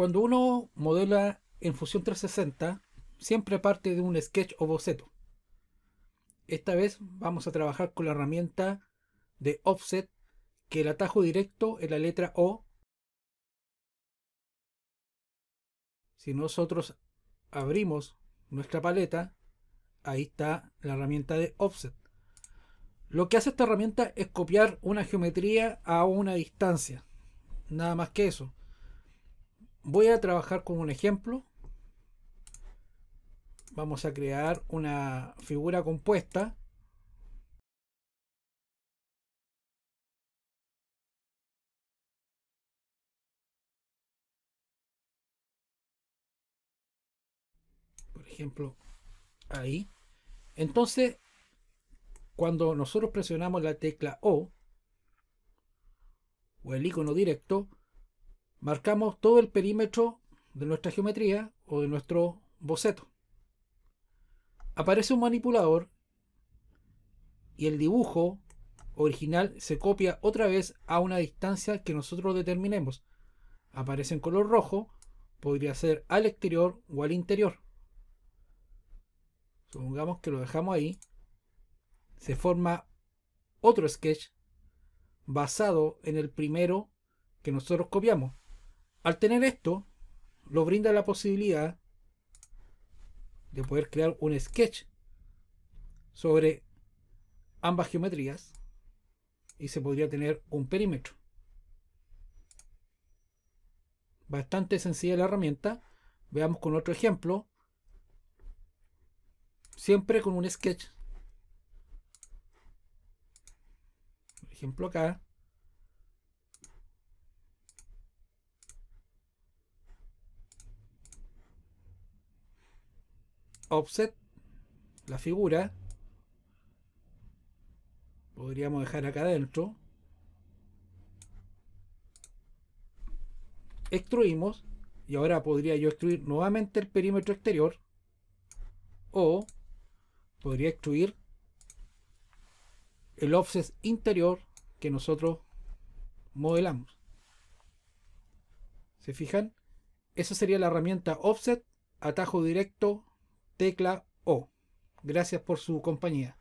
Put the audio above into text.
Cuando uno modela en Fusión 360, siempre parte de un sketch o boceto. Esta vez vamos a trabajar con la herramienta de offset, que el atajo directo es la letra O. Si nosotros abrimos nuestra paleta, ahí está la herramienta de offset. Lo que hace esta herramienta es copiar una geometría a una distancia. Nada más que eso voy a trabajar con un ejemplo. Vamos a crear una figura compuesta. Por ejemplo, ahí. Entonces, cuando nosotros presionamos la tecla O o el icono directo, marcamos todo el perímetro de nuestra geometría o de nuestro boceto. Aparece un manipulador y el dibujo original se copia otra vez a una distancia que nosotros determinemos. Aparece en color rojo, podría ser al exterior o al interior. Supongamos que lo dejamos ahí. Se forma otro sketch basado en el primero que nosotros copiamos. Al tener esto, lo brinda la posibilidad de poder crear un sketch sobre ambas geometrías y se podría tener un perímetro. Bastante sencilla la herramienta. Veamos con otro ejemplo. Siempre con un sketch. Por ejemplo acá. offset la figura. Podríamos dejar acá adentro. Extruimos. Y ahora podría yo extruir nuevamente el perímetro exterior. O podría extruir el offset interior que nosotros modelamos. ¿Se fijan? Esa sería la herramienta offset, atajo directo tecla O. Gracias por su compañía.